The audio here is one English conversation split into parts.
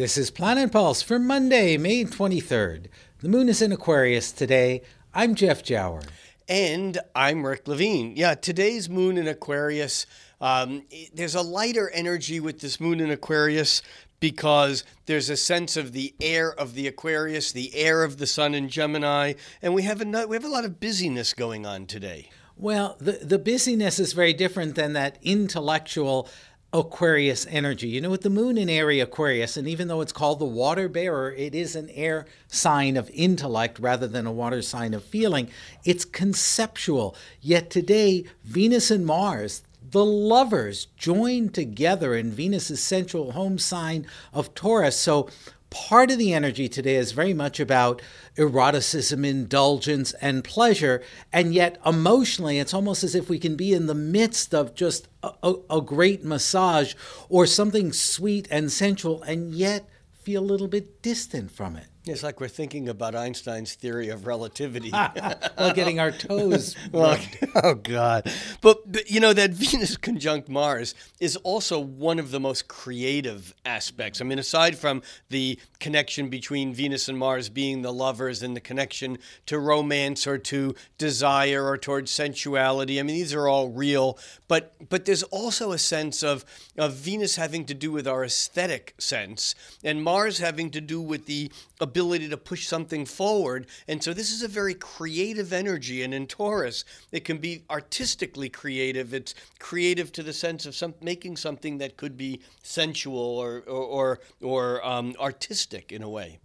This is Planet Pulse for Monday, May 23rd. The moon is in Aquarius today. I'm Jeff Jower. And I'm Rick Levine. Yeah, today's moon in Aquarius, um, there's a lighter energy with this moon in Aquarius because there's a sense of the air of the Aquarius, the air of the sun in Gemini, and we have a, we have a lot of busyness going on today. Well, the, the busyness is very different than that intellectual Aquarius energy. You know, with the moon in Aries Aquarius, and even though it's called the water bearer, it is an air sign of intellect rather than a water sign of feeling. It's conceptual. Yet today, Venus and Mars, the lovers, join together in Venus's central home sign of Taurus. So part of the energy today is very much about eroticism, indulgence, and pleasure. And yet, emotionally, it's almost as if we can be in the midst of just a, a, a great massage or something sweet and sensual, and yet feel a little bit distant from it. It's like we're thinking about Einstein's theory of relativity while getting our toes. well, oh God! But, but, you know that Venus conjunct Mars is also one of the most creative aspects. I mean, aside from the connection between Venus and Mars being the lovers and the connection to romance or to desire or towards sensuality, I mean these are all real. But but there's also a sense of of Venus having to do with our aesthetic sense and Mars having to do with the ability ability to push something forward. And so this is a very creative energy. And in Taurus, it can be artistically creative. It's creative to the sense of some, making something that could be sensual or, or, or, or um, artistic in a way.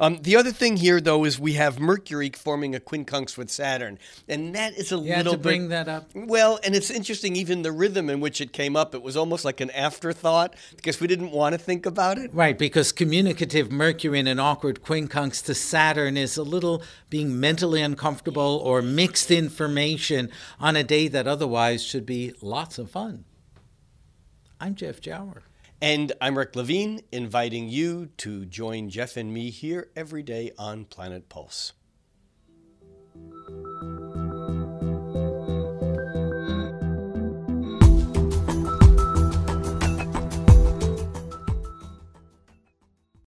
Um, the other thing here, though, is we have Mercury forming a quincunx with Saturn, and that is a yeah, little to bit, bring that up. Well, and it's interesting, even the rhythm in which it came up, it was almost like an afterthought because we didn't want to think about it. Right, because communicative Mercury in an awkward quincunx to Saturn is a little being mentally uncomfortable or mixed information on a day that otherwise should be lots of fun. I'm Jeff Jower. And I'm Rick Levine, inviting you to join Jeff and me here every day on Planet Pulse.